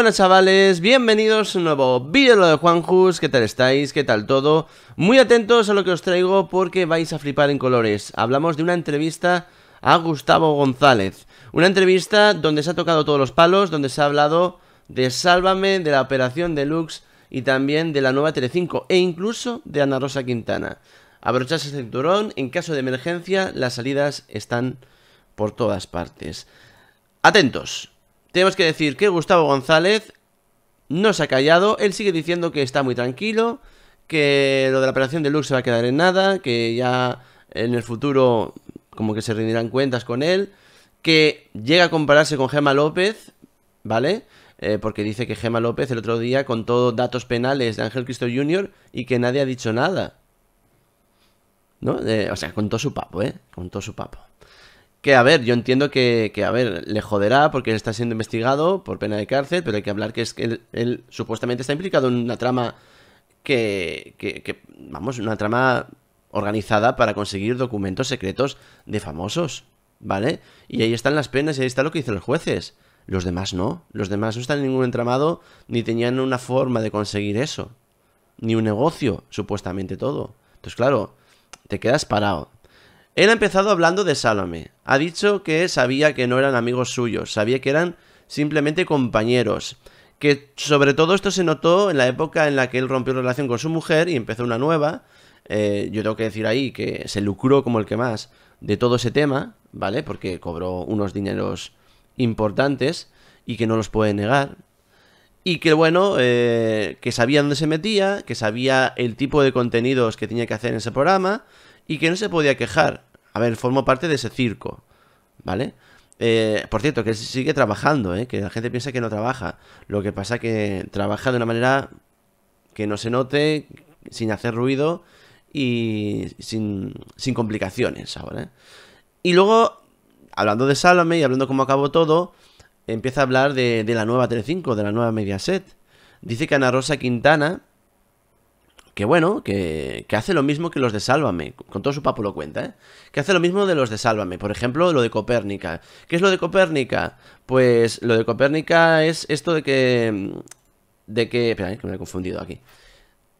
buenas chavales, bienvenidos a un nuevo vídeo de lo de Juanjus, ¿qué tal estáis? ¿Qué tal todo? Muy atentos a lo que os traigo porque vais a flipar en colores. Hablamos de una entrevista a Gustavo González. Una entrevista donde se ha tocado todos los palos, donde se ha hablado de Sálvame, de la operación Deluxe y también de la nueva Telecinco e incluso de Ana Rosa Quintana. Abrocharse el cinturón, en caso de emergencia las salidas están por todas partes. Atentos. Tenemos que decir que Gustavo González no se ha callado, él sigue diciendo que está muy tranquilo, que lo de la operación de Lux se va a quedar en nada, que ya en el futuro como que se rendirán cuentas con él, que llega a compararse con Gema López, ¿vale? Eh, porque dice que Gema López el otro día contó datos penales de Ángel Cristo Jr. y que nadie ha dicho nada. ¿No? o sea, contó su papo, ¿eh? Contó su papo. Que a ver, yo entiendo que, que, a ver, le joderá porque está siendo investigado por pena de cárcel, pero hay que hablar que es que él, supuestamente está implicado en una trama que, que, vamos, una trama organizada para conseguir documentos secretos de famosos, ¿vale? Y ahí están las penas y ahí está lo que dicen los jueces. Los demás no, los demás no están en ningún entramado ni tenían una forma de conseguir eso, ni un negocio, supuestamente todo. Entonces, claro, te quedas parado, él ha empezado hablando de Salome. Ha dicho que sabía que no eran amigos suyos, sabía que eran simplemente compañeros. Que sobre todo esto se notó en la época en la que él rompió relación con su mujer y empezó una nueva. Eh, yo tengo que decir ahí que se lucró como el que más de todo ese tema, ¿vale? Porque cobró unos dineros importantes y que no los puede negar. Y que bueno, eh, que sabía dónde se metía, que sabía el tipo de contenidos que tenía que hacer en ese programa y que no se podía quejar. A ver, formo parte de ese circo, ¿vale? Eh, por cierto, que sigue trabajando, ¿eh? que la gente piensa que no trabaja. Lo que pasa que trabaja de una manera que no se note, sin hacer ruido y sin, sin complicaciones ahora. ¿eh? Y luego, hablando de Salome y hablando cómo acabó todo, empieza a hablar de, la nueva 35, de la nueva Mediaset. Dice que Ana Rosa Quintana que bueno, que, hace lo mismo que los de Sálvame, con todo su papo lo cuenta, ¿eh? que hace lo mismo de los de Sálvame, por ejemplo, lo de Copérnica. ¿Qué es lo de Copérnica? Pues lo de Copérnica es esto de que... De que... Espera, eh, que me he confundido aquí.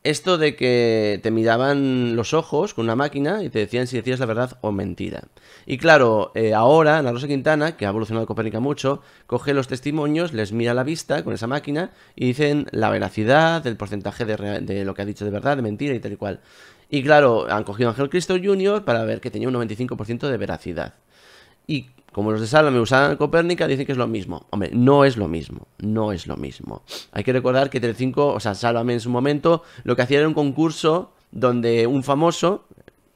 Esto de que te miraban los ojos con una máquina y te decían si decías la verdad o mentira. Y claro, eh, ahora la Rosa Quintana, que ha evolucionado Copérnica mucho, coge los testimonios, les mira la vista con esa máquina y dicen la veracidad, el porcentaje de, lo que ha dicho de verdad, de mentira y tal y cual. Y claro, han cogido a Ángel Cristo Jr. para ver que tenía un 95% de veracidad. Y como los de salamanca usaban Copérnica, dicen que es lo mismo. Hombre, no es lo mismo. No es lo mismo. Hay que recordar que Tele5, o sea, Sálvame en su momento, lo que hacía era un concurso donde un famoso,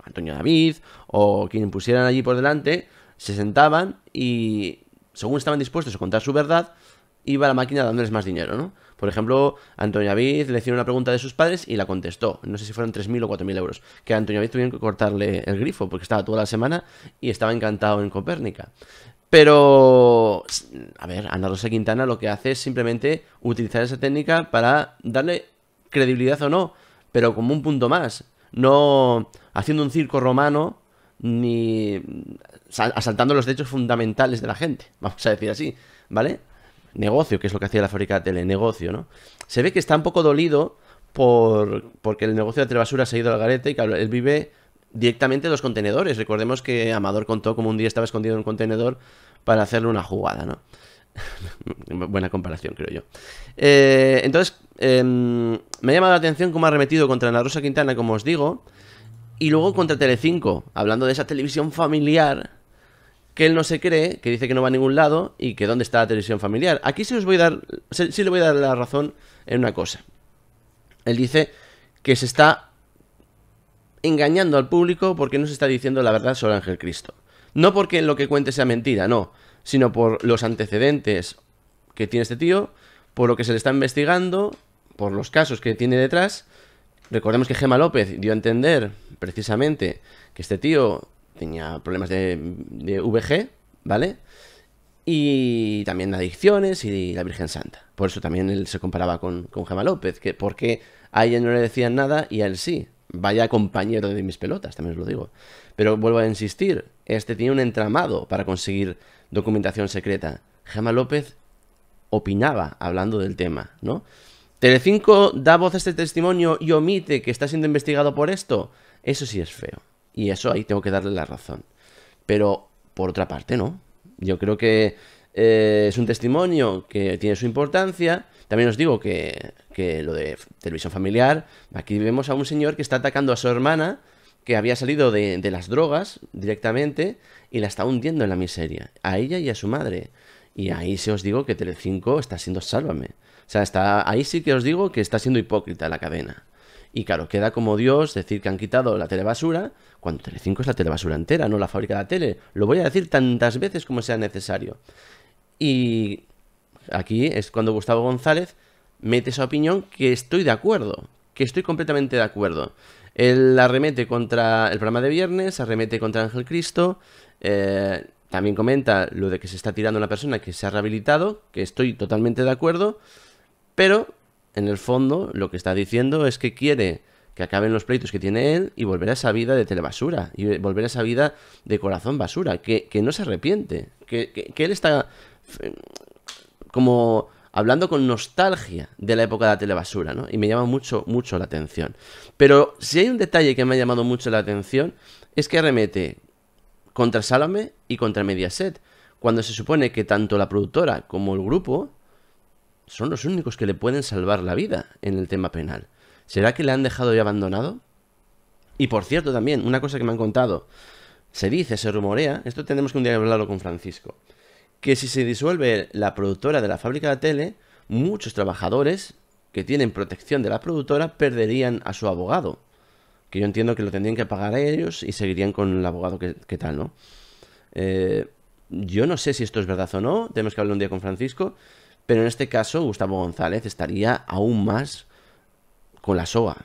Antonio David, o quien pusieran allí por delante, se sentaban y, según estaban dispuestos a contar su verdad, iba la máquina dándoles más dinero, ¿no? Por ejemplo, Antonio Aviz le hicieron una pregunta de sus padres y la contestó. No sé si fueron 3.000 o 4.000 euros. Que a Antonio Aviz tuvieron que cortarle el grifo porque estaba toda la semana y estaba encantado en Copérnica. Pero, a ver, Ana Rosa Quintana lo que hace es simplemente utilizar esa técnica para darle credibilidad o no, pero como un punto más. No haciendo un circo romano ni asaltando los derechos fundamentales de la gente, vamos a decir así, ¿vale? negocio, que es lo que hacía la fábrica de telenegocio, ¿no? Se ve que está un poco dolido por, porque el negocio de Trebasura se ha ido al garete y que él vive directamente los contenedores. Recordemos que Amador contó como un día estaba escondido en un contenedor para hacerle una jugada, ¿no? Buena comparación, creo yo. Eh, entonces, em, me ha llamado la atención cómo ha remetido contra la Rosa Quintana, como os digo, y luego contra Telecinco, hablando de esa televisión familiar que él no se cree, que dice que no va a ningún lado y que dónde está la televisión familiar. Aquí sí os voy a dar, sí le voy a dar la razón en una cosa. Él dice que se está engañando al público porque no se está diciendo la verdad sobre Ángel Cristo. No porque lo que cuente sea mentira, no, sino por los antecedentes que tiene este tío, por lo que se le está investigando, por los casos que tiene detrás. Recordemos que Gema López dio a entender precisamente que este tío tenía problemas de, VG, ¿vale? Y también adicciones y la Virgen Santa. Por eso también él se comparaba con, con López, que porque a ella no le decían nada y a él sí. Vaya compañero de mis pelotas, también os lo digo. Pero vuelvo a insistir, este tenía un entramado para conseguir documentación secreta. Gema López opinaba hablando del tema, ¿no? Telecinco da voz a este testimonio y omite que está siendo investigado por esto. Eso sí es feo. Y eso ahí tengo que darle la razón. Pero por otra parte, no. Yo creo que eh, es un testimonio que tiene su importancia. También os digo que, que lo de televisión familiar, aquí vemos a un señor que está atacando a su hermana, que había salido de, de, las drogas directamente y la está hundiendo en la miseria, a ella y a su madre. Y ahí se os digo que Telecinco está siendo sálvame. O sea, está, ahí sí que os digo que está siendo hipócrita la cadena. Y claro, queda como Dios decir que han quitado la telebasura, cuando Telecinco es la telebasura entera, no la fábrica de la tele. Lo voy a decir tantas veces como sea necesario. Y aquí es cuando Gustavo González mete esa opinión que estoy de acuerdo, que estoy completamente de acuerdo. Él arremete contra el programa de viernes, arremete contra Ángel Cristo, eh, también comenta lo de que se está tirando una persona que se ha rehabilitado, que estoy totalmente de acuerdo, pero en el fondo, lo que está diciendo es que quiere que acaben los pleitos que tiene él y volver a esa vida de telebasura y volver a esa vida de corazón basura, que, no se arrepiente, que, él está eh, como hablando con nostalgia de la época de la telebasura, ¿no? Y me llama mucho, mucho la atención. Pero si hay un detalle que me ha llamado mucho la atención es que remete contra Salome y contra Mediaset, cuando se supone que tanto la productora como el grupo son los únicos que le pueden salvar la vida en el tema penal. ¿Será que le han dejado y abandonado? Y por cierto también, una cosa que me han contado, se dice, se rumorea, esto tenemos que un día hablarlo con Francisco, que si se disuelve la productora de la fábrica de tele, muchos trabajadores que tienen protección de la productora perderían a su abogado, que yo entiendo que lo tendrían que pagar a ellos y seguirían con el abogado que, tal, ¿no? Eh, yo no sé si esto es verdad o no, tenemos que hablar un día con Francisco, pero en este caso, Gustavo González estaría aún más con la SOA.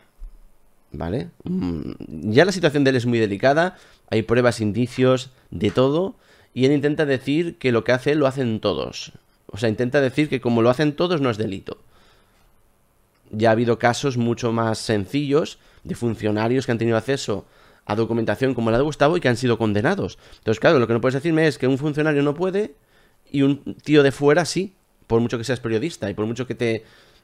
¿Vale? Mm, ya la situación de él es muy delicada, hay pruebas, indicios, de todo, y él intenta decir que lo que hace lo hacen todos. O sea, intenta decir que como lo hacen todos no es delito. Ya ha habido casos mucho más sencillos de funcionarios que han tenido acceso a documentación como la de Gustavo y que han sido condenados. Entonces, claro, lo que no puedes decirme es que un funcionario no puede y un tío de fuera sí por mucho que seas periodista y por mucho que te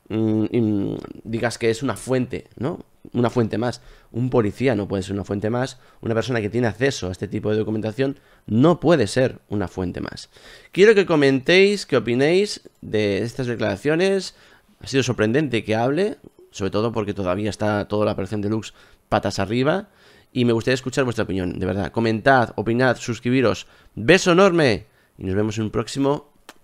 mm, digas que es una fuente, ¿no? Una fuente más. Un policía no puede ser una fuente más. Una persona que tiene acceso a este tipo de documentación no puede ser una fuente más. Quiero que comentéis, que opinéis de estas declaraciones. Ha sido sorprendente que hable, sobre todo porque todavía está toda la de Lux patas arriba. Y me gustaría escuchar vuestra opinión, de verdad. Comentad, opinad, suscribiros. Beso enorme. Y nos vemos en un próximo